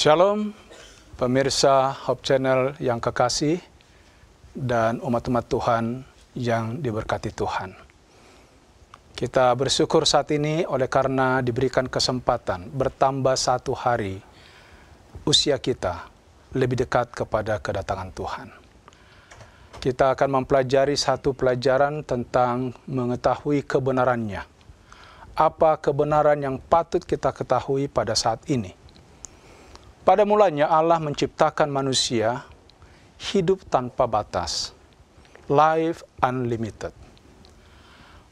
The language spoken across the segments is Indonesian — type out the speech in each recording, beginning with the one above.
Shalom, pemirsa Hope Channel yang kekasih dan umat-umat Tuhan yang diberkati Tuhan. Kita bersyukur saat ini oleh karena diberikan kesempatan bertambah satu hari usia kita lebih dekat kepada kedatangan Tuhan. Kita akan mempelajari satu pelajaran tentang mengetahui kebenarannya. Apa kebenaran yang patut kita ketahui pada saat ini? Pada mulanya Allah menciptakan manusia hidup tanpa batas, life unlimited.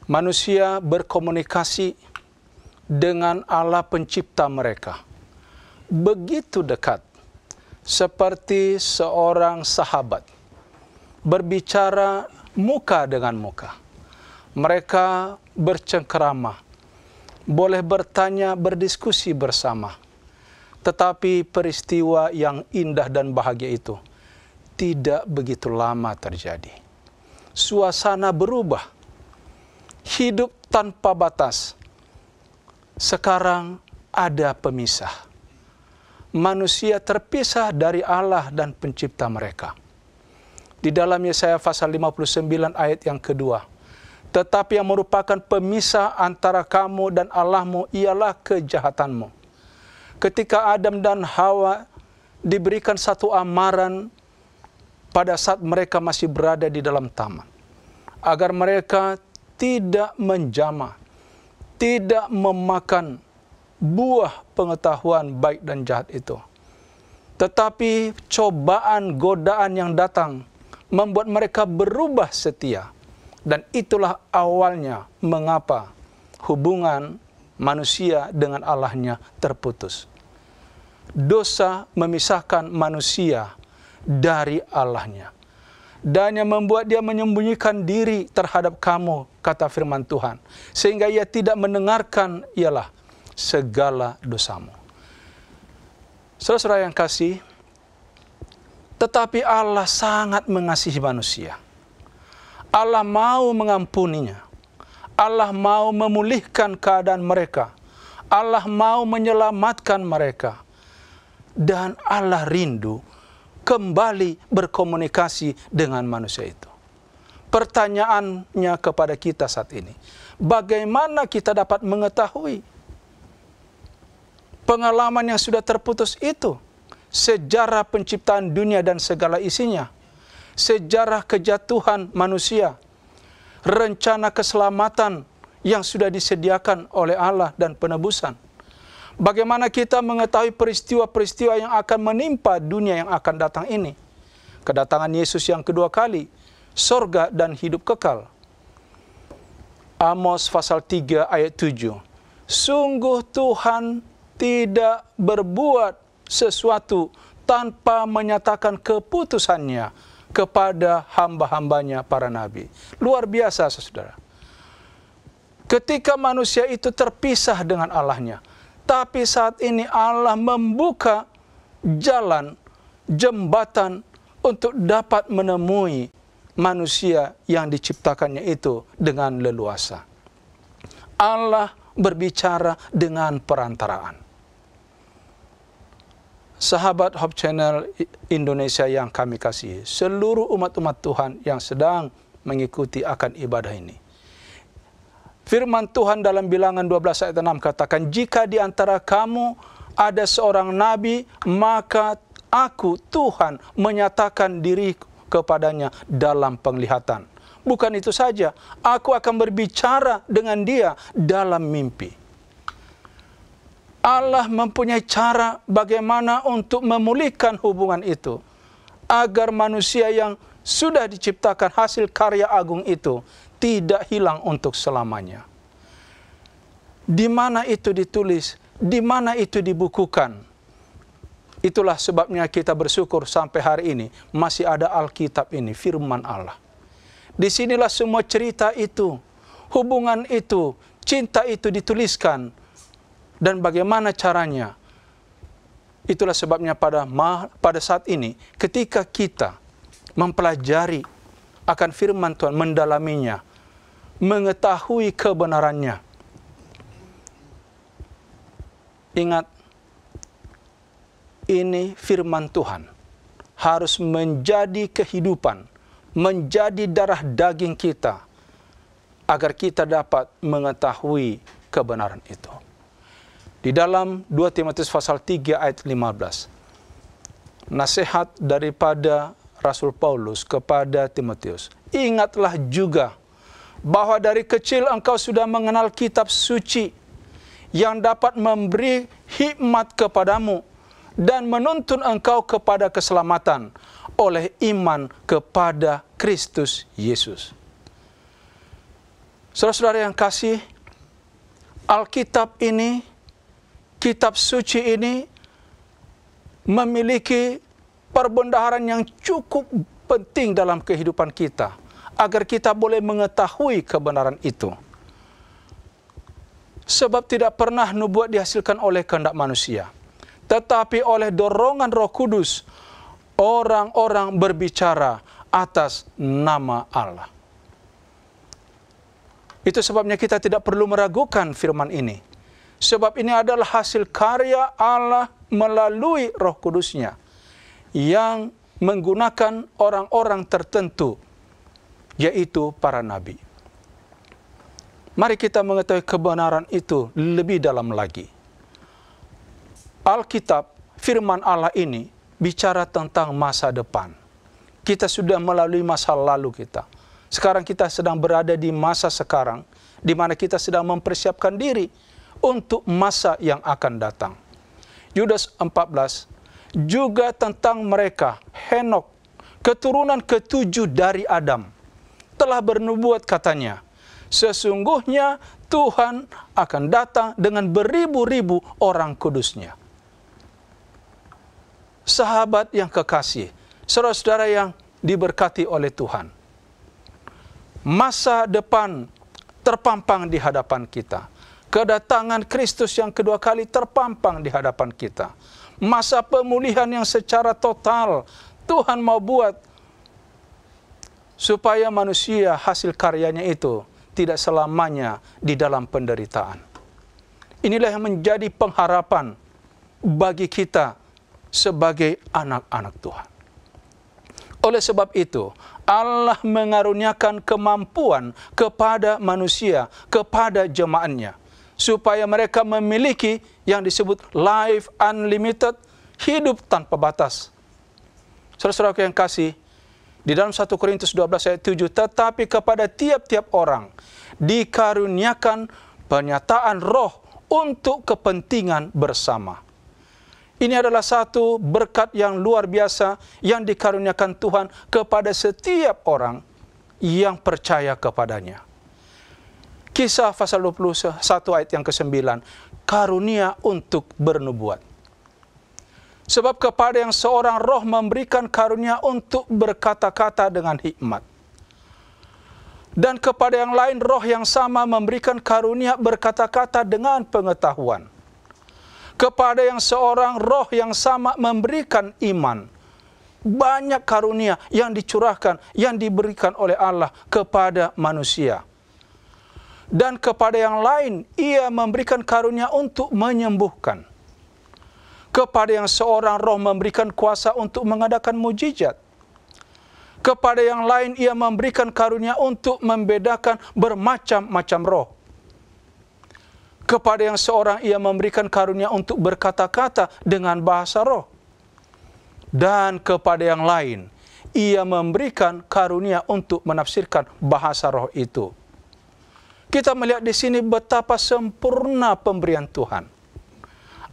Manusia berkomunikasi dengan Allah pencipta mereka. Begitu dekat, seperti seorang sahabat berbicara muka dengan muka. Mereka bercengkerama, boleh bertanya, berdiskusi bersama tetapi peristiwa yang indah dan bahagia itu tidak begitu lama terjadi. Suasana berubah. Hidup tanpa batas. Sekarang ada pemisah. Manusia terpisah dari Allah dan pencipta mereka. Di dalam Yesaya pasal 59 ayat yang kedua. Tetapi yang merupakan pemisah antara kamu dan Allahmu ialah kejahatanmu ketika Adam dan Hawa diberikan satu amaran pada saat mereka masih berada di dalam taman agar mereka tidak menjama tidak memakan buah pengetahuan baik dan jahat itu tetapi cobaan godaan yang datang membuat mereka berubah setia dan itulah awalnya mengapa hubungan manusia dengan Allahnya terputus dosa memisahkan manusia dari Allahnya. Dan yang membuat dia menyembunyikan diri terhadap kamu, kata firman Tuhan. Sehingga ia tidak mendengarkan ialah segala dosamu. Saudara-saudara yang kasih, tetapi Allah sangat mengasihi manusia. Allah mau mengampuninya. Allah mau memulihkan keadaan mereka. Allah mau menyelamatkan mereka dan Allah rindu kembali berkomunikasi dengan manusia itu. Pertanyaannya kepada kita saat ini, bagaimana kita dapat mengetahui pengalaman yang sudah terputus itu? Sejarah penciptaan dunia dan segala isinya, sejarah kejatuhan manusia, rencana keselamatan yang sudah disediakan oleh Allah dan penebusan Bagaimana kita mengetahui peristiwa-peristiwa yang akan menimpa dunia yang akan datang ini? Kedatangan Yesus yang kedua kali, sorga dan hidup kekal. Amos pasal 3 ayat 7. Sungguh Tuhan tidak berbuat sesuatu tanpa menyatakan keputusannya kepada hamba-hambanya para nabi. Luar biasa, saudara. Ketika manusia itu terpisah dengan Allahnya, tapi saat ini Allah membuka jalan, jembatan untuk dapat menemui manusia yang diciptakannya itu dengan leluasa. Allah berbicara dengan perantaraan. Sahabat Hope Channel Indonesia yang kami kasihi, seluruh umat-umat Tuhan yang sedang mengikuti akan ibadah ini Firman Tuhan dalam bilangan 12 ayat 6 katakan, Jika di antara kamu ada seorang nabi, maka aku Tuhan menyatakan diri kepadanya dalam penglihatan. Bukan itu saja, aku akan berbicara dengan dia dalam mimpi. Allah mempunyai cara bagaimana untuk memulihkan hubungan itu agar manusia yang sudah diciptakan hasil karya agung itu tidak hilang untuk selamanya. Di mana itu ditulis, di mana itu dibukukan. Itulah sebabnya kita bersyukur sampai hari ini masih ada Alkitab ini, firman Allah. Disinilah semua cerita itu, hubungan itu, cinta itu dituliskan. Dan bagaimana caranya? Itulah sebabnya pada pada saat ini ketika kita mempelajari akan firman Tuhan, mendalaminya, mengetahui kebenarannya. Ingat, ini firman Tuhan harus menjadi kehidupan, menjadi darah daging kita, agar kita dapat mengetahui kebenaran itu. Di dalam 2 Timotius pasal 3 ayat 15, nasihat daripada Rasul Paulus kepada Timotius, ingatlah juga bahwa dari kecil engkau sudah mengenal kitab suci yang dapat memberi hikmat kepadamu dan menuntun engkau kepada keselamatan oleh iman kepada Kristus Yesus. Saudara-saudara yang kasih, Alkitab ini, kitab suci ini memiliki perbendaharaan yang cukup penting dalam kehidupan kita agar kita boleh mengetahui kebenaran itu. Sebab tidak pernah nubuat dihasilkan oleh kehendak manusia, tetapi oleh dorongan Roh Kudus orang-orang berbicara atas nama Allah. Itu sebabnya kita tidak perlu meragukan firman ini. Sebab ini adalah hasil karya Allah melalui roh kudusnya yang menggunakan orang-orang tertentu, yaitu para nabi. Mari kita mengetahui kebenaran itu lebih dalam lagi. Alkitab, firman Allah ini bicara tentang masa depan. Kita sudah melalui masa lalu kita. Sekarang kita sedang berada di masa sekarang, di mana kita sedang mempersiapkan diri untuk masa yang akan datang. Yudas 14 juga tentang mereka Henok, keturunan ketujuh dari Adam, telah bernubuat katanya, sesungguhnya Tuhan akan datang dengan beribu-ribu orang kudusnya. Sahabat yang kekasih, saudara-saudara yang diberkati oleh Tuhan. Masa depan terpampang di hadapan kita. Kedatangan Kristus yang kedua kali terpampang di hadapan kita masa pemulihan yang secara total Tuhan mau buat supaya manusia hasil karyanya itu tidak selamanya di dalam penderitaan. Inilah yang menjadi pengharapan bagi kita sebagai anak-anak Tuhan. Oleh sebab itu, Allah mengaruniakan kemampuan kepada manusia, kepada jemaatnya supaya mereka memiliki yang disebut life unlimited, hidup tanpa batas. Saudara-saudara yang kasih, di dalam 1 Korintus 12 ayat 7, tetapi kepada tiap-tiap orang dikaruniakan penyataan roh untuk kepentingan bersama. Ini adalah satu berkat yang luar biasa yang dikaruniakan Tuhan kepada setiap orang yang percaya kepadanya. Kisah pasal 21 ayat yang ke-9. Karunia untuk bernubuat. Sebab kepada yang seorang roh memberikan karunia untuk berkata-kata dengan hikmat. Dan kepada yang lain roh yang sama memberikan karunia berkata-kata dengan pengetahuan. Kepada yang seorang roh yang sama memberikan iman. Banyak karunia yang dicurahkan, yang diberikan oleh Allah kepada manusia dan kepada yang lain ia memberikan karunia untuk menyembuhkan. Kepada yang seorang roh memberikan kuasa untuk mengadakan mujizat. Kepada yang lain ia memberikan karunia untuk membedakan bermacam-macam roh. Kepada yang seorang ia memberikan karunia untuk berkata-kata dengan bahasa roh. Dan kepada yang lain ia memberikan karunia untuk menafsirkan bahasa roh itu. Kita melihat di sini betapa sempurna pemberian Tuhan.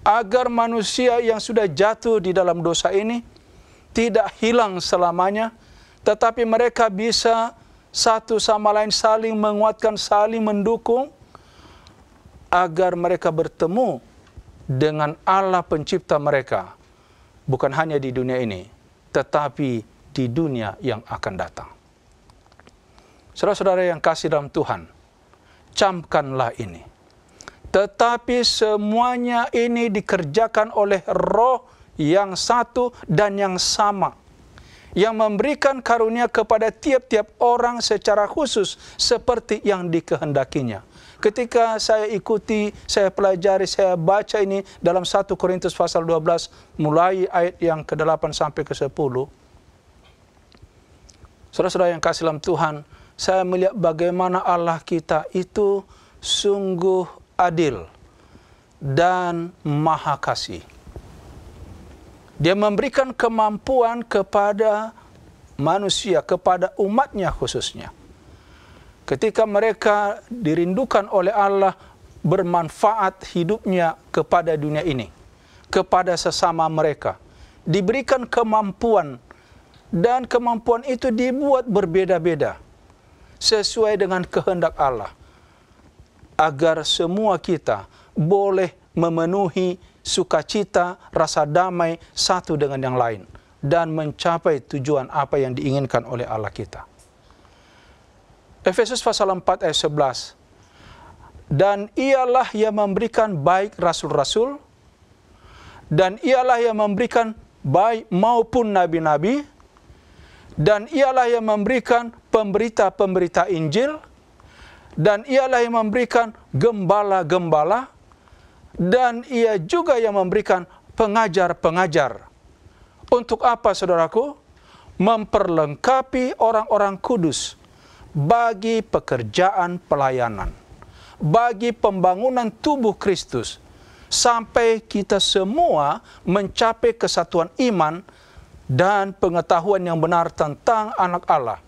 Agar manusia yang sudah jatuh di dalam dosa ini tidak hilang selamanya, tetapi mereka bisa satu sama lain saling menguatkan, saling mendukung agar mereka bertemu dengan Allah pencipta mereka bukan hanya di dunia ini tetapi di dunia yang akan datang. Saudara-saudara yang kasih dalam Tuhan, camkanlah ini. Tetapi semuanya ini dikerjakan oleh roh yang satu dan yang sama. Yang memberikan karunia kepada tiap-tiap orang secara khusus seperti yang dikehendakinya. Ketika saya ikuti, saya pelajari, saya baca ini dalam 1 Korintus pasal 12 mulai ayat yang ke-8 sampai ke-10. Saudara-saudara yang kasih dalam Tuhan, saya melihat bagaimana Allah kita itu sungguh adil dan maha kasih. Dia memberikan kemampuan kepada manusia, kepada umatnya khususnya. Ketika mereka dirindukan oleh Allah bermanfaat hidupnya kepada dunia ini, kepada sesama mereka. Diberikan kemampuan dan kemampuan itu dibuat berbeda-beda sesuai dengan kehendak Allah agar semua kita boleh memenuhi sukacita, rasa damai satu dengan yang lain dan mencapai tujuan apa yang diinginkan oleh Allah kita. Efesus pasal 4 ayat 11 dan ialah yang memberikan baik rasul-rasul dan ialah yang memberikan baik maupun nabi-nabi dan ialah yang memberikan pemberita-pemberita Injil dan ialah yang memberikan gembala-gembala dan ia juga yang memberikan pengajar-pengajar. Untuk apa saudaraku? Memperlengkapi orang-orang kudus bagi pekerjaan pelayanan, bagi pembangunan tubuh Kristus, sampai kita semua mencapai kesatuan iman dan pengetahuan yang benar tentang anak Allah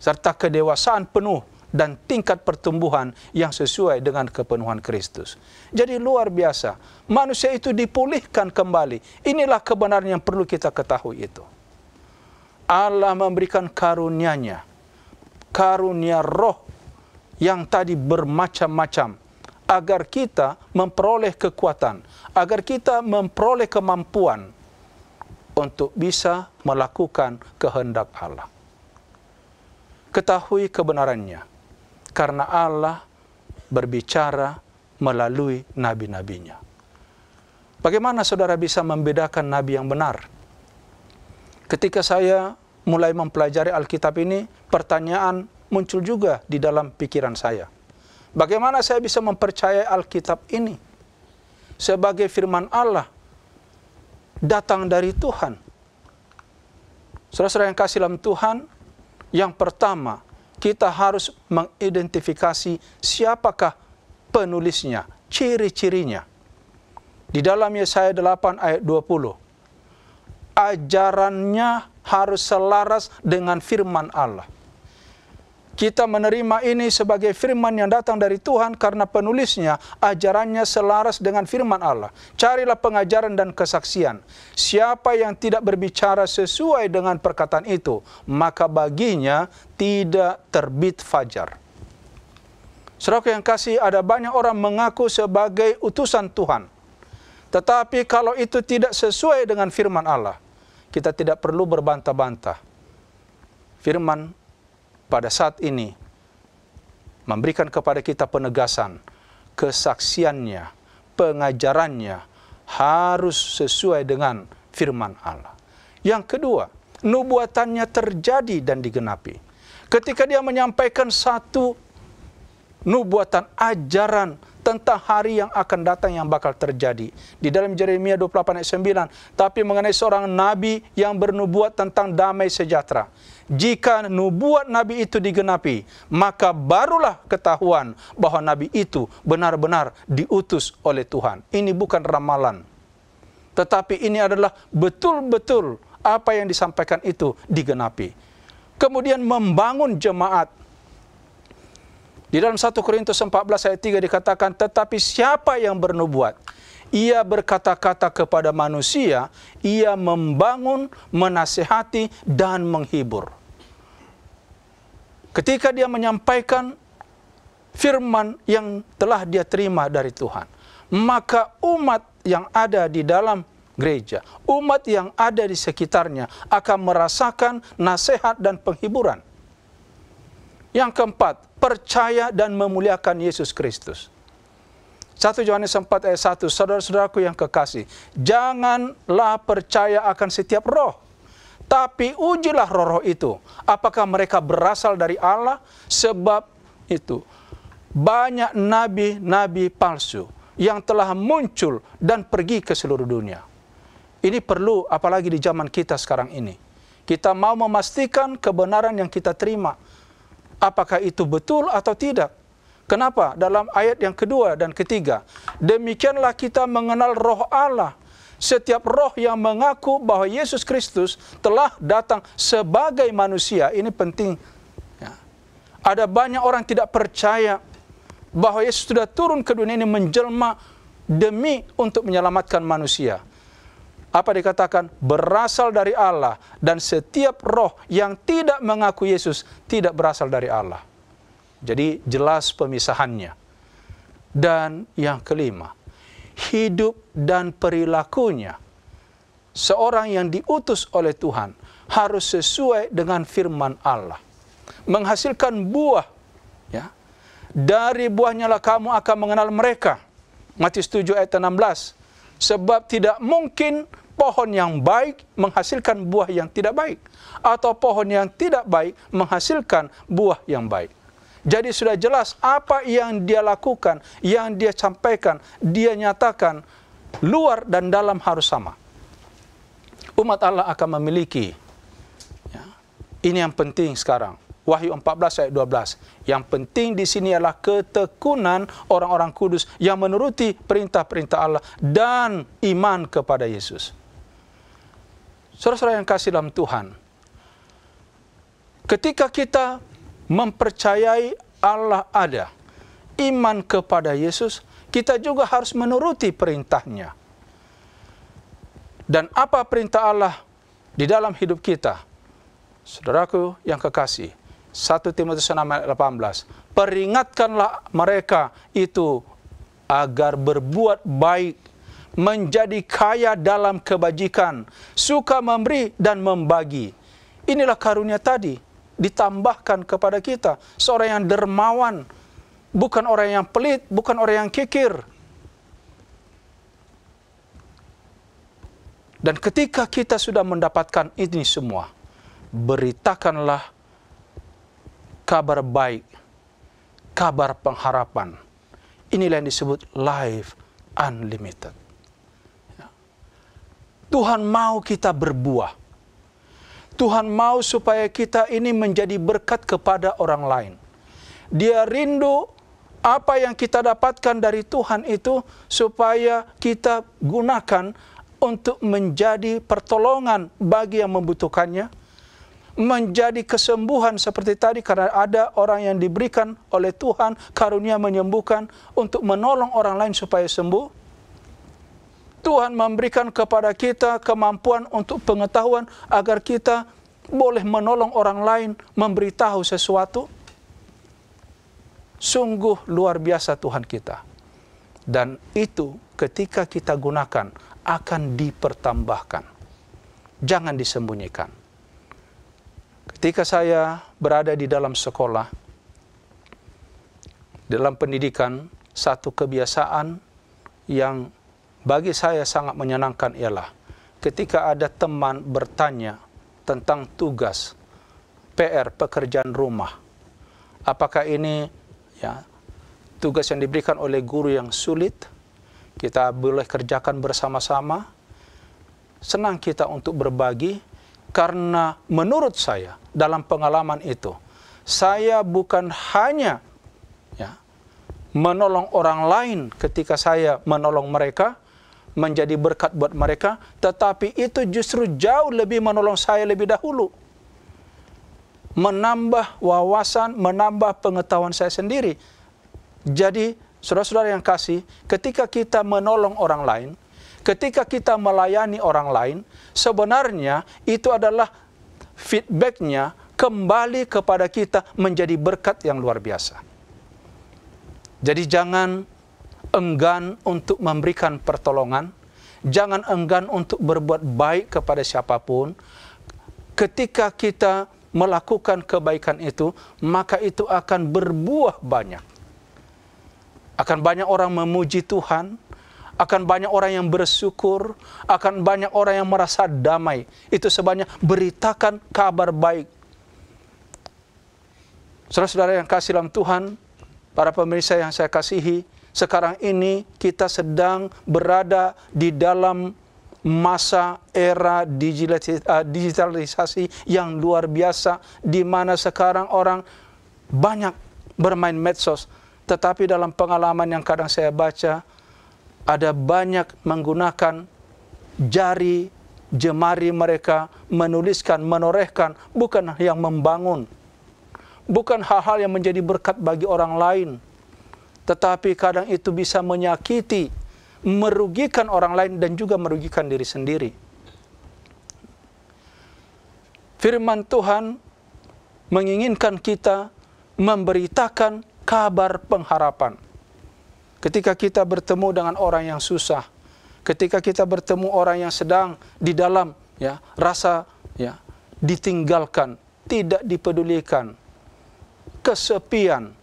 serta kedewasaan penuh dan tingkat pertumbuhan yang sesuai dengan kepenuhan Kristus. Jadi luar biasa, manusia itu dipulihkan kembali. Inilah kebenaran yang perlu kita ketahui itu. Allah memberikan karunia-Nya, karunia roh yang tadi bermacam-macam agar kita memperoleh kekuatan, agar kita memperoleh kemampuan untuk bisa melakukan kehendak Allah ketahui kebenarannya. Karena Allah berbicara melalui nabi-nabinya. Bagaimana saudara bisa membedakan nabi yang benar? Ketika saya mulai mempelajari Alkitab ini, pertanyaan muncul juga di dalam pikiran saya. Bagaimana saya bisa mempercayai Alkitab ini sebagai firman Allah datang dari Tuhan? Saudara-saudara yang kasih dalam Tuhan, yang pertama, kita harus mengidentifikasi siapakah penulisnya, ciri-cirinya. Di dalam Yesaya 8 ayat 20, ajarannya harus selaras dengan firman Allah. Kita menerima ini sebagai firman yang datang dari Tuhan karena penulisnya ajarannya selaras dengan firman Allah. Carilah pengajaran dan kesaksian. Siapa yang tidak berbicara sesuai dengan perkataan itu, maka baginya tidak terbit fajar. Saudara yang kasih, ada banyak orang mengaku sebagai utusan Tuhan. Tetapi kalau itu tidak sesuai dengan firman Allah, kita tidak perlu berbantah-bantah. Firman pada saat ini memberikan kepada kita penegasan kesaksiannya, pengajarannya harus sesuai dengan firman Allah. Yang kedua, nubuatannya terjadi dan digenapi. Ketika dia menyampaikan satu nubuatan, ajaran tentang hari yang akan datang yang bakal terjadi. Di dalam Jeremia 28 ayat 9, tapi mengenai seorang nabi yang bernubuat tentang damai sejahtera. Jika nubuat nabi itu digenapi, maka barulah ketahuan bahwa nabi itu benar-benar diutus oleh Tuhan. Ini bukan ramalan. Tetapi ini adalah betul-betul apa yang disampaikan itu digenapi. Kemudian membangun jemaat di dalam 1 Korintus 14 ayat 3 dikatakan, tetapi siapa yang bernubuat? Ia berkata-kata kepada manusia, ia membangun, menasihati, dan menghibur. Ketika dia menyampaikan firman yang telah dia terima dari Tuhan, maka umat yang ada di dalam gereja, umat yang ada di sekitarnya akan merasakan nasihat dan penghiburan. Yang keempat, percaya dan memuliakan Yesus Kristus. 1 Yohanes 4 ayat 1, saudara-saudaraku yang kekasih, janganlah percaya akan setiap roh, tapi ujilah roh-roh itu, apakah mereka berasal dari Allah, sebab itu banyak nabi-nabi palsu yang telah muncul dan pergi ke seluruh dunia. Ini perlu apalagi di zaman kita sekarang ini. Kita mau memastikan kebenaran yang kita terima apakah itu betul atau tidak. Kenapa? Dalam ayat yang kedua dan ketiga. Demikianlah kita mengenal roh Allah. Setiap roh yang mengaku bahwa Yesus Kristus telah datang sebagai manusia. Ini penting. Ya. Ada banyak orang tidak percaya bahwa Yesus sudah turun ke dunia ini menjelma demi untuk menyelamatkan manusia apa dikatakan berasal dari Allah dan setiap roh yang tidak mengaku Yesus tidak berasal dari Allah. Jadi jelas pemisahannya. Dan yang kelima, hidup dan perilakunya seorang yang diutus oleh Tuhan harus sesuai dengan firman Allah. Menghasilkan buah ya. Dari buahnya lah kamu akan mengenal mereka. Matius 7 ayat 16 Sebab tidak mungkin pohon yang baik menghasilkan buah yang tidak baik. Atau pohon yang tidak baik menghasilkan buah yang baik. Jadi sudah jelas apa yang dia lakukan, yang dia sampaikan, dia nyatakan luar dan dalam harus sama. Umat Allah akan memiliki. Ya. Ini yang penting sekarang. Wahyu 14 ayat 12. Yang penting di sini adalah ketekunan orang-orang kudus yang menuruti perintah-perintah Allah dan iman kepada Yesus. Saudara-saudara yang kasih dalam Tuhan, ketika kita mempercayai Allah ada, iman kepada Yesus, kita juga harus menuruti perintahnya. Dan apa perintah Allah di dalam hidup kita? Saudaraku yang kekasih, 1 Timotius 6:18. Peringatkanlah mereka itu agar berbuat baik, menjadi kaya dalam kebajikan, suka memberi dan membagi. Inilah karunia tadi ditambahkan kepada kita seorang yang dermawan, bukan orang yang pelit, bukan orang yang kikir. Dan ketika kita sudah mendapatkan ini semua, beritakanlah kabar baik, kabar pengharapan. Inilah yang disebut life unlimited. Ya. Tuhan mau kita berbuah. Tuhan mau supaya kita ini menjadi berkat kepada orang lain. Dia rindu apa yang kita dapatkan dari Tuhan itu supaya kita gunakan untuk menjadi pertolongan bagi yang membutuhkannya menjadi kesembuhan seperti tadi karena ada orang yang diberikan oleh Tuhan karunia menyembuhkan untuk menolong orang lain supaya sembuh. Tuhan memberikan kepada kita kemampuan untuk pengetahuan agar kita boleh menolong orang lain memberitahu sesuatu. Sungguh luar biasa Tuhan kita. Dan itu ketika kita gunakan akan dipertambahkan. Jangan disembunyikan. Ketika saya berada di dalam sekolah, dalam pendidikan, satu kebiasaan yang bagi saya sangat menyenangkan ialah ketika ada teman bertanya tentang tugas PR pekerjaan rumah. Apakah ini ya tugas yang diberikan oleh guru yang sulit? Kita boleh kerjakan bersama-sama. Senang kita untuk berbagi karena menurut saya dalam pengalaman itu, saya bukan hanya ya, menolong orang lain ketika saya menolong mereka, menjadi berkat buat mereka, tetapi itu justru jauh lebih menolong saya lebih dahulu. Menambah wawasan, menambah pengetahuan saya sendiri. Jadi, saudara-saudara yang kasih, ketika kita menolong orang lain, Ketika kita melayani orang lain, sebenarnya itu adalah feedbacknya kembali kepada kita menjadi berkat yang luar biasa. Jadi jangan enggan untuk memberikan pertolongan, jangan enggan untuk berbuat baik kepada siapapun. Ketika kita melakukan kebaikan itu, maka itu akan berbuah banyak. Akan banyak orang memuji Tuhan, akan banyak orang yang bersyukur, akan banyak orang yang merasa damai. Itu sebanyak beritakan kabar baik. Saudara-saudara yang kasih dalam Tuhan, para pemirsa yang saya kasihi, sekarang ini kita sedang berada di dalam masa era eh, digitalisasi yang luar biasa di mana sekarang orang banyak bermain medsos tetapi dalam pengalaman yang kadang saya baca ada banyak menggunakan jari jemari mereka menuliskan, menorehkan, bukan yang membangun. Bukan hal-hal yang menjadi berkat bagi orang lain. Tetapi kadang itu bisa menyakiti, merugikan orang lain dan juga merugikan diri sendiri. Firman Tuhan menginginkan kita memberitakan kabar pengharapan ketika kita bertemu dengan orang yang susah, ketika kita bertemu orang yang sedang di dalam ya rasa ya ditinggalkan, tidak dipedulikan, kesepian,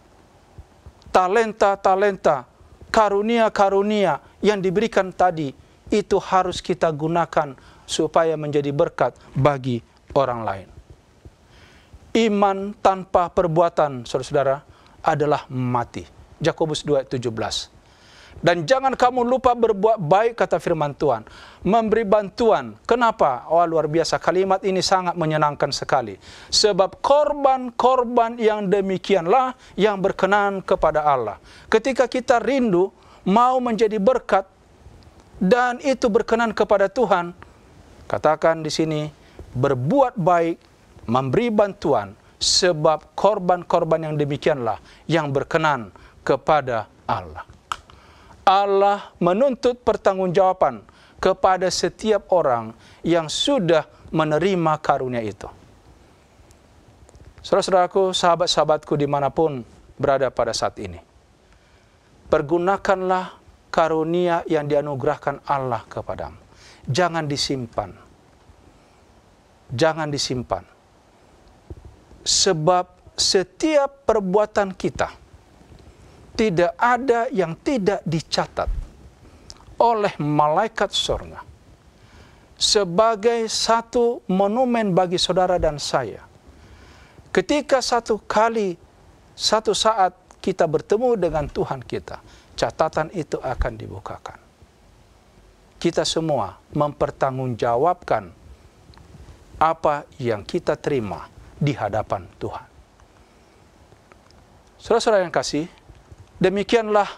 talenta-talenta, karunia-karunia yang diberikan tadi itu harus kita gunakan supaya menjadi berkat bagi orang lain. Iman tanpa perbuatan, saudara-saudara, adalah mati. Yakobus 2:17. Dan jangan kamu lupa berbuat baik kata firman Tuhan. Memberi bantuan. Kenapa? oh, luar biasa kalimat ini sangat menyenangkan sekali. Sebab korban-korban yang demikianlah yang berkenan kepada Allah. Ketika kita rindu mau menjadi berkat dan itu berkenan kepada Tuhan, katakan di sini berbuat baik, memberi bantuan sebab korban-korban yang demikianlah yang berkenan kepada Allah. Allah menuntut pertanggungjawaban kepada setiap orang yang sudah menerima karunia itu. Saudara-saudaraku, sahabat-sahabatku dimanapun berada pada saat ini. Pergunakanlah karunia yang dianugerahkan Allah kepadamu. Jangan disimpan. Jangan disimpan. Sebab setiap perbuatan kita, tidak ada yang tidak dicatat oleh malaikat surga sebagai satu monumen bagi saudara dan saya. Ketika satu kali, satu saat kita bertemu dengan Tuhan kita, catatan itu akan dibukakan. Kita semua mempertanggungjawabkan apa yang kita terima di hadapan Tuhan. Saudara-saudara yang kasih, Demikianlah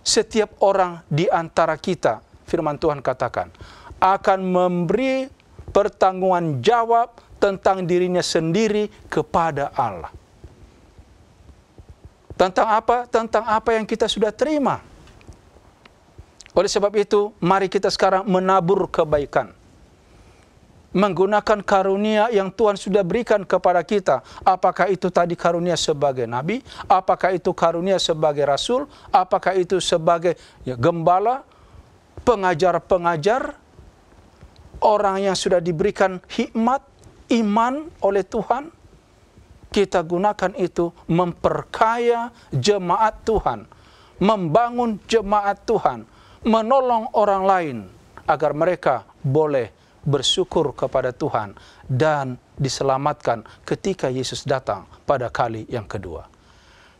setiap orang di antara kita, firman Tuhan katakan, akan memberi pertanggungan jawab tentang dirinya sendiri kepada Allah. Tentang apa? Tentang apa yang kita sudah terima. Oleh sebab itu, mari kita sekarang menabur kebaikan menggunakan karunia yang Tuhan sudah berikan kepada kita. Apakah itu tadi karunia sebagai nabi, apakah itu karunia sebagai rasul, apakah itu sebagai ya, gembala, pengajar-pengajar, orang yang sudah diberikan hikmat, iman oleh Tuhan. Kita gunakan itu memperkaya jemaat Tuhan, membangun jemaat Tuhan, menolong orang lain agar mereka boleh bersyukur kepada Tuhan dan diselamatkan ketika Yesus datang pada kali yang kedua.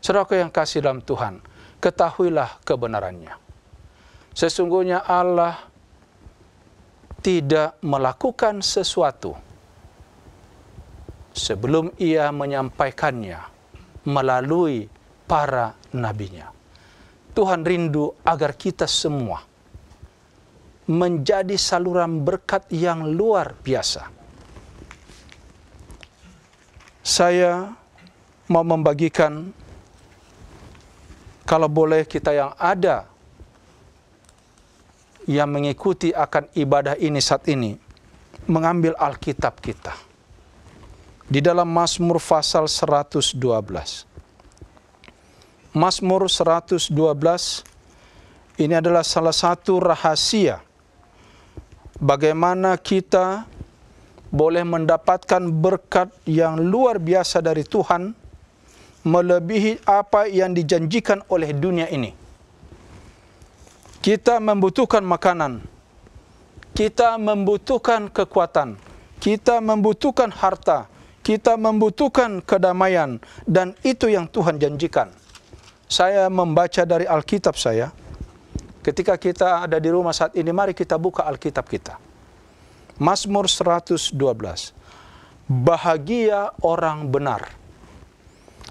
Saudara yang kasih dalam Tuhan, ketahuilah kebenarannya. Sesungguhnya Allah tidak melakukan sesuatu sebelum ia menyampaikannya melalui para nabinya. Tuhan rindu agar kita semua menjadi saluran berkat yang luar biasa. Saya mau membagikan kalau boleh kita yang ada yang mengikuti akan ibadah ini saat ini mengambil Alkitab kita di dalam Mazmur pasal 112. Mazmur 112 ini adalah salah satu rahasia bagaimana kita boleh mendapatkan berkat yang luar biasa dari Tuhan melebihi apa yang dijanjikan oleh dunia ini. Kita membutuhkan makanan. Kita membutuhkan kekuatan. Kita membutuhkan harta. Kita membutuhkan kedamaian dan itu yang Tuhan janjikan. Saya membaca dari Alkitab saya Ketika kita ada di rumah saat ini, mari kita buka Alkitab kita. Mazmur 112. Bahagia orang benar.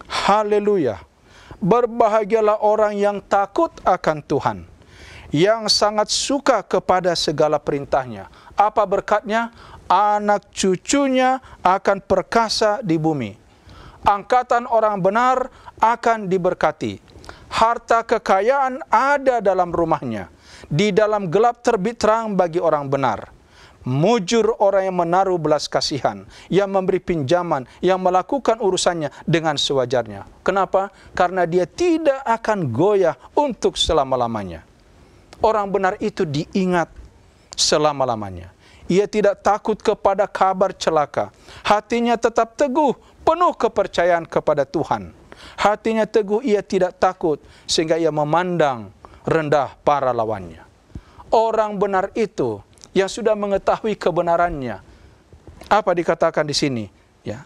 Haleluya. Berbahagialah orang yang takut akan Tuhan. Yang sangat suka kepada segala perintahnya. Apa berkatnya? Anak cucunya akan perkasa di bumi. Angkatan orang benar akan diberkati harta kekayaan ada dalam rumahnya. Di dalam gelap terbit terang bagi orang benar. Mujur orang yang menaruh belas kasihan, yang memberi pinjaman, yang melakukan urusannya dengan sewajarnya. Kenapa? Karena dia tidak akan goyah untuk selama-lamanya. Orang benar itu diingat selama-lamanya. Ia tidak takut kepada kabar celaka. Hatinya tetap teguh, penuh kepercayaan kepada Tuhan Hatinya teguh, ia tidak takut sehingga ia memandang rendah para lawannya. Orang benar itu yang sudah mengetahui kebenarannya. Apa dikatakan di sini? Ya.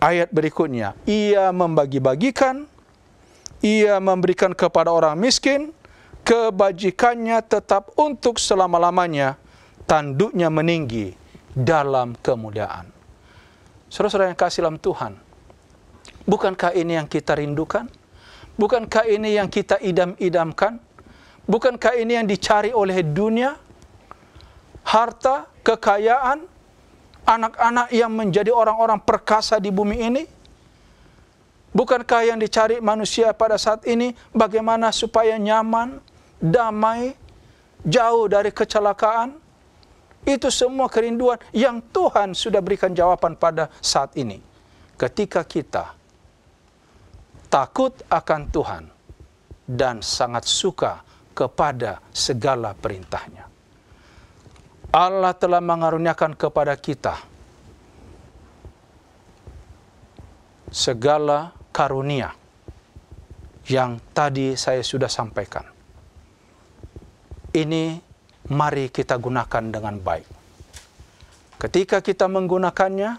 Ayat berikutnya, ia membagi-bagikan, ia memberikan kepada orang miskin, kebajikannya tetap untuk selama-lamanya, tanduknya meninggi dalam kemuliaan. Saudara-saudara yang kasih dalam Tuhan, Bukankah ini yang kita rindukan? Bukankah ini yang kita idam-idamkan? Bukankah ini yang dicari oleh dunia? Harta, kekayaan, anak-anak yang menjadi orang-orang perkasa di bumi ini? Bukankah yang dicari manusia pada saat ini bagaimana supaya nyaman, damai, jauh dari kecelakaan? Itu semua kerinduan yang Tuhan sudah berikan jawaban pada saat ini. Ketika kita takut akan Tuhan, dan sangat suka kepada segala perintahnya. Allah telah mengaruniakan kepada kita segala karunia yang tadi saya sudah sampaikan. Ini mari kita gunakan dengan baik. Ketika kita menggunakannya,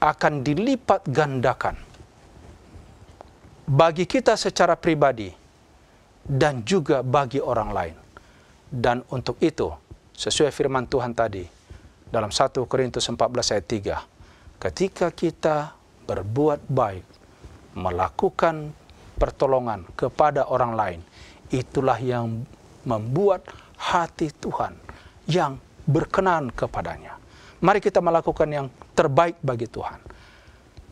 akan dilipat gandakan bagi kita secara pribadi dan juga bagi orang lain. Dan untuk itu, sesuai firman Tuhan tadi, dalam 1 Korintus 14 ayat 3, ketika kita berbuat baik, melakukan pertolongan kepada orang lain, itulah yang membuat hati Tuhan yang berkenan kepadanya. Mari kita melakukan yang terbaik bagi Tuhan.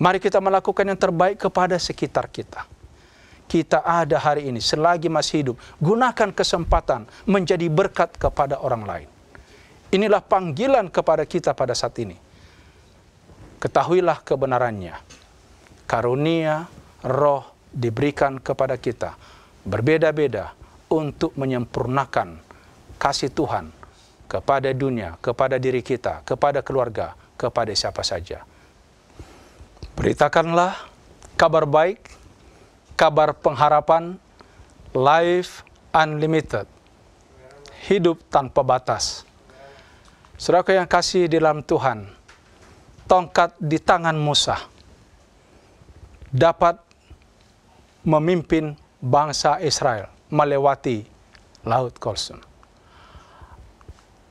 Mari kita melakukan yang terbaik kepada sekitar kita. Kita ada hari ini, selagi masih hidup, gunakan kesempatan menjadi berkat kepada orang lain. Inilah panggilan kepada kita pada saat ini. Ketahuilah kebenarannya. Karunia, roh diberikan kepada kita. Berbeda-beda untuk menyempurnakan kasih Tuhan kepada dunia, kepada diri kita, kepada keluarga, kepada siapa saja Beritakanlah kabar baik, kabar pengharapan, life unlimited, hidup tanpa batas. Saudaraku yang kasih di dalam Tuhan, tongkat di tangan Musa dapat memimpin bangsa Israel melewati Laut Kolsun.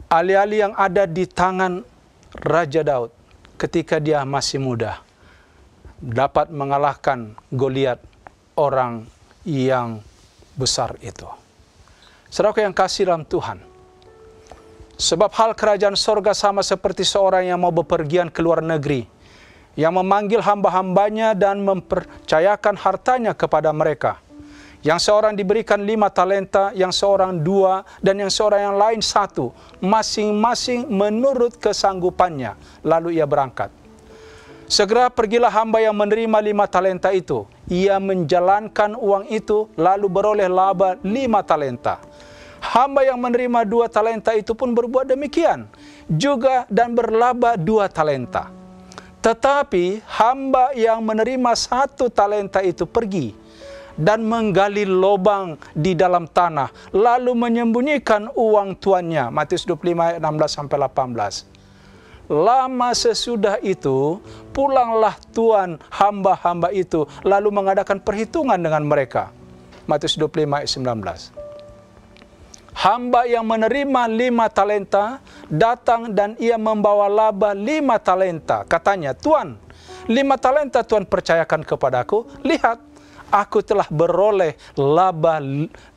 Alih-alih yang ada di tangan Raja Daud ketika dia masih muda, dapat mengalahkan Goliat orang yang besar itu. Saudara yang kasih dalam Tuhan. Sebab hal kerajaan sorga sama seperti seorang yang mau bepergian ke luar negeri. Yang memanggil hamba-hambanya dan mempercayakan hartanya kepada mereka. Yang seorang diberikan lima talenta, yang seorang dua, dan yang seorang yang lain satu. Masing-masing menurut kesanggupannya. Lalu ia berangkat Segera pergilah hamba yang menerima lima talenta itu. Ia menjalankan uang itu lalu beroleh laba lima talenta. Hamba yang menerima dua talenta itu pun berbuat demikian. Juga dan berlaba dua talenta. Tetapi hamba yang menerima satu talenta itu pergi dan menggali lubang di dalam tanah lalu menyembunyikan uang tuannya Matius 25 ayat 16 sampai 18 Lama sesudah itu, pulanglah Tuhan hamba-hamba itu, lalu mengadakan perhitungan dengan mereka. Matius 25 ayat 19. Hamba yang menerima lima talenta datang dan ia membawa laba lima talenta. Katanya, Tuhan lima talenta Tuhan percayakan kepadaku. Lihat, aku telah beroleh laba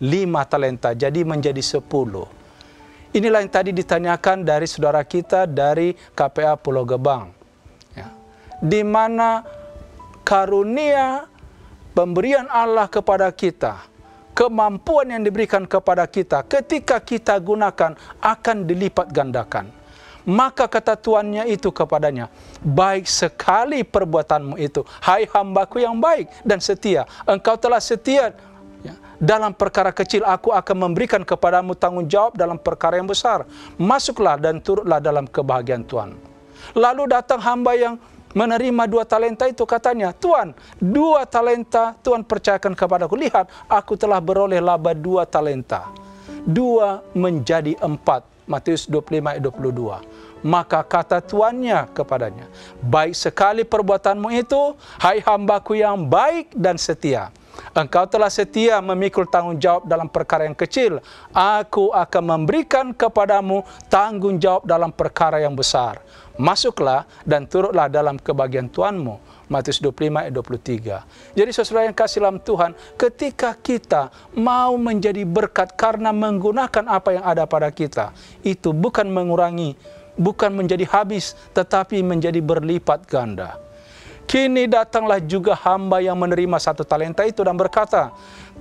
lima talenta, jadi menjadi sepuluh. Inilah yang tadi ditanyakan dari saudara kita dari KPA Pulau Gebang. Ya. Di mana karunia pemberian Allah kepada kita, kemampuan yang diberikan kepada kita ketika kita gunakan akan dilipat gandakan. Maka kata tuannya itu kepadanya, baik sekali perbuatanmu itu. Hai hambaku yang baik dan setia, engkau telah setia dalam perkara kecil aku akan memberikan kepadamu tanggung jawab dalam perkara yang besar. Masuklah dan turutlah dalam kebahagiaan Tuhan. Lalu datang hamba yang menerima dua talenta itu katanya, Tuhan, dua talenta Tuhan percayakan kepadaku. Lihat, aku telah beroleh laba dua talenta. Dua menjadi empat. Matius 25 ayat 22. Maka kata tuannya kepadanya, Baik sekali perbuatanmu itu, hai hambaku yang baik dan setia Engkau telah setia memikul tanggung jawab dalam perkara yang kecil. Aku akan memberikan kepadamu tanggung jawab dalam perkara yang besar. Masuklah dan turutlah dalam kebahagiaan Tuhanmu. Matius 25 ayat 23. Jadi sesuai yang kasih dalam Tuhan, ketika kita mau menjadi berkat karena menggunakan apa yang ada pada kita, itu bukan mengurangi, bukan menjadi habis, tetapi menjadi berlipat ganda. Kini datanglah juga hamba yang menerima satu talenta itu dan berkata,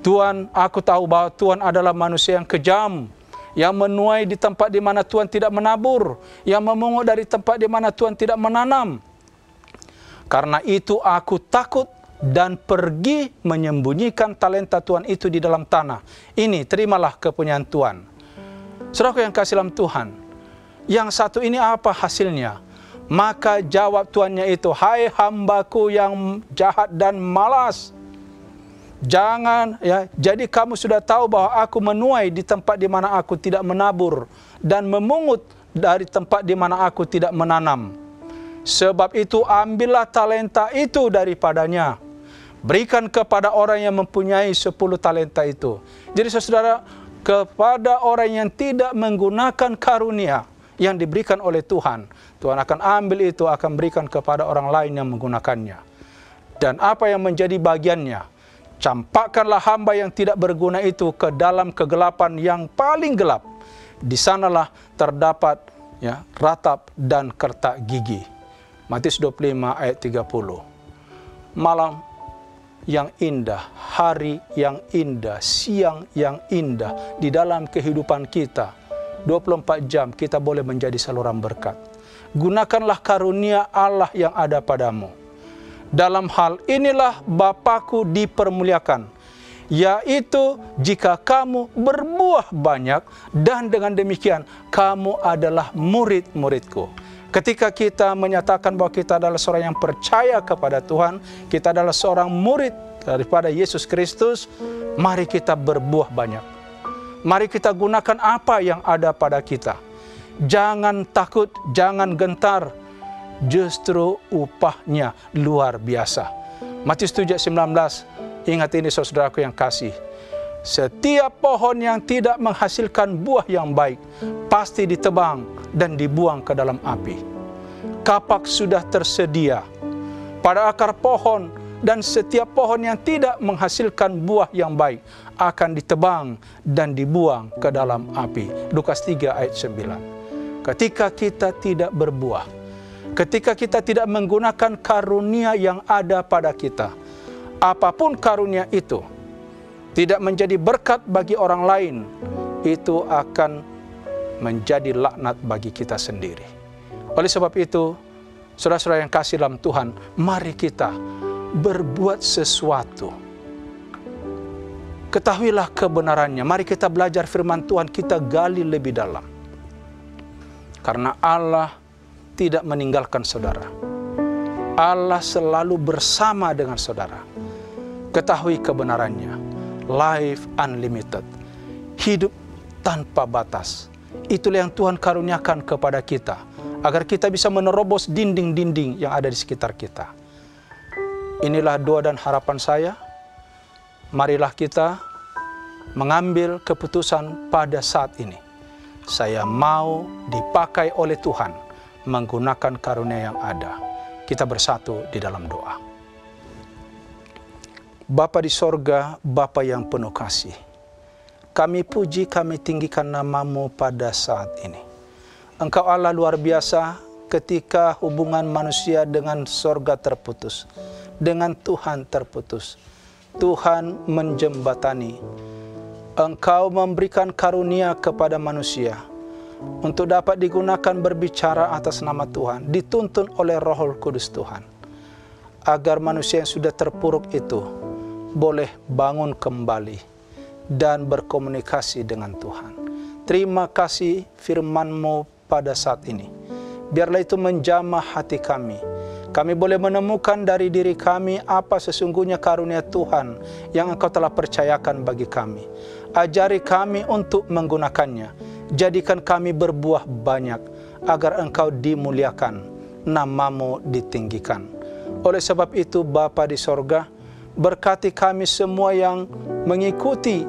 Tuhan, aku tahu bahwa Tuhan adalah manusia yang kejam, yang menuai di tempat di mana Tuhan tidak menabur, yang memungut dari tempat di mana Tuhan tidak menanam. Karena itu aku takut dan pergi menyembunyikan talenta Tuhan itu di dalam tanah. Ini terimalah kepunyaan Tuhan. Saudaraku yang kasih dalam Tuhan, yang satu ini apa hasilnya? Maka jawab tuannya itu, "Hai hambaku yang jahat dan malas, jangan ya. Jadi kamu sudah tahu bahwa aku menuai di tempat di mana aku tidak menabur dan memungut dari tempat di mana aku tidak menanam. Sebab itu ambillah talenta itu daripadanya. Berikan kepada orang yang mempunyai sepuluh talenta itu." Jadi saudara, kepada orang yang tidak menggunakan karunia, yang diberikan oleh Tuhan. Tuhan akan ambil itu, akan berikan kepada orang lain yang menggunakannya. Dan apa yang menjadi bagiannya? Campakkanlah hamba yang tidak berguna itu ke dalam kegelapan yang paling gelap. Di sanalah terdapat ya, ratap dan kertak gigi. Matius 25 ayat 30. Malam yang indah, hari yang indah, siang yang indah di dalam kehidupan kita 24 jam kita boleh menjadi saluran berkat. Gunakanlah karunia Allah yang ada padamu. Dalam hal inilah Bapakku dipermuliakan, yaitu jika kamu berbuah banyak dan dengan demikian kamu adalah murid-muridku. Ketika kita menyatakan bahwa kita adalah seorang yang percaya kepada Tuhan, kita adalah seorang murid daripada Yesus Kristus, mari kita berbuah banyak Mari kita gunakan apa yang ada pada kita. Jangan takut, jangan gentar. Justru upahnya luar biasa. Matius 7 19. Ingat ini saudaraku yang kasih. Setiap pohon yang tidak menghasilkan buah yang baik pasti ditebang dan dibuang ke dalam api. Kapak sudah tersedia pada akar pohon dan setiap pohon yang tidak menghasilkan buah yang baik akan ditebang dan dibuang ke dalam api. Lukas 3 ayat 9. Ketika kita tidak berbuah, ketika kita tidak menggunakan karunia yang ada pada kita, apapun karunia itu tidak menjadi berkat bagi orang lain, itu akan menjadi laknat bagi kita sendiri. Oleh sebab itu, saudara-saudara yang kasih dalam Tuhan, mari kita berbuat sesuatu Ketahuilah kebenarannya. Mari kita belajar firman Tuhan, kita gali lebih dalam. Karena Allah tidak meninggalkan saudara. Allah selalu bersama dengan saudara. Ketahui kebenarannya. Life unlimited. Hidup tanpa batas. Itulah yang Tuhan karuniakan kepada kita. Agar kita bisa menerobos dinding-dinding yang ada di sekitar kita. Inilah doa dan harapan saya marilah kita mengambil keputusan pada saat ini. Saya mau dipakai oleh Tuhan menggunakan karunia yang ada. Kita bersatu di dalam doa. Bapa di sorga, Bapa yang penuh kasih, kami puji, kami tinggikan namamu pada saat ini. Engkau Allah luar biasa ketika hubungan manusia dengan sorga terputus, dengan Tuhan terputus Tuhan menjembatani. Engkau memberikan karunia kepada manusia untuk dapat digunakan berbicara atas nama Tuhan, dituntun oleh Roh Kudus Tuhan, agar manusia yang sudah terpuruk itu boleh bangun kembali dan berkomunikasi dengan Tuhan. Terima kasih firman-Mu pada saat ini. Biarlah itu menjamah hati kami kami boleh menemukan dari diri kami apa sesungguhnya karunia Tuhan yang Engkau telah percayakan bagi kami. Ajari kami untuk menggunakannya. Jadikan kami berbuah banyak agar Engkau dimuliakan, namamu ditinggikan. Oleh sebab itu Bapa di sorga, berkati kami semua yang mengikuti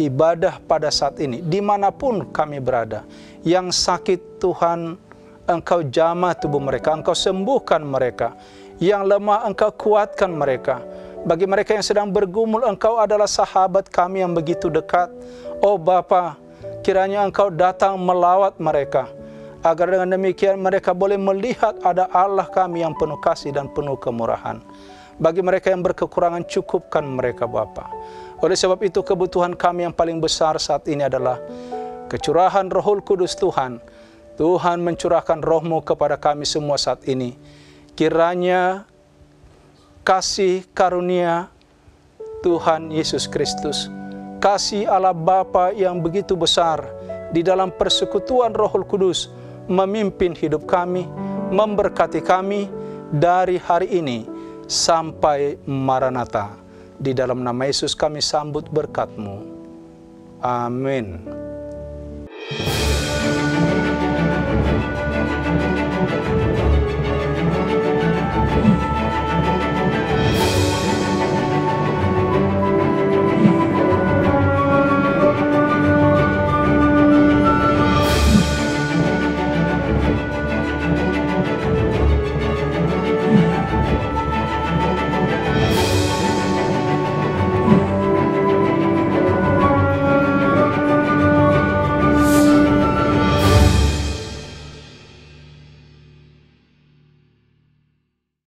ibadah pada saat ini, dimanapun kami berada. Yang sakit Tuhan engkau jamah tubuh mereka, engkau sembuhkan mereka. Yang lemah engkau kuatkan mereka. Bagi mereka yang sedang bergumul, engkau adalah sahabat kami yang begitu dekat. Oh Bapa, kiranya engkau datang melawat mereka. Agar dengan demikian mereka boleh melihat ada Allah kami yang penuh kasih dan penuh kemurahan. Bagi mereka yang berkekurangan, cukupkan mereka Bapa. Oleh sebab itu kebutuhan kami yang paling besar saat ini adalah kecurahan rohul kudus Tuhan Tuhan mencurahkan rohmu kepada kami semua saat ini. Kiranya kasih karunia Tuhan Yesus Kristus, kasih Allah Bapa yang begitu besar di dalam persekutuan Roh Kudus memimpin hidup kami, memberkati kami dari hari ini sampai Maranatha. Di dalam nama Yesus kami sambut berkatmu. Amin.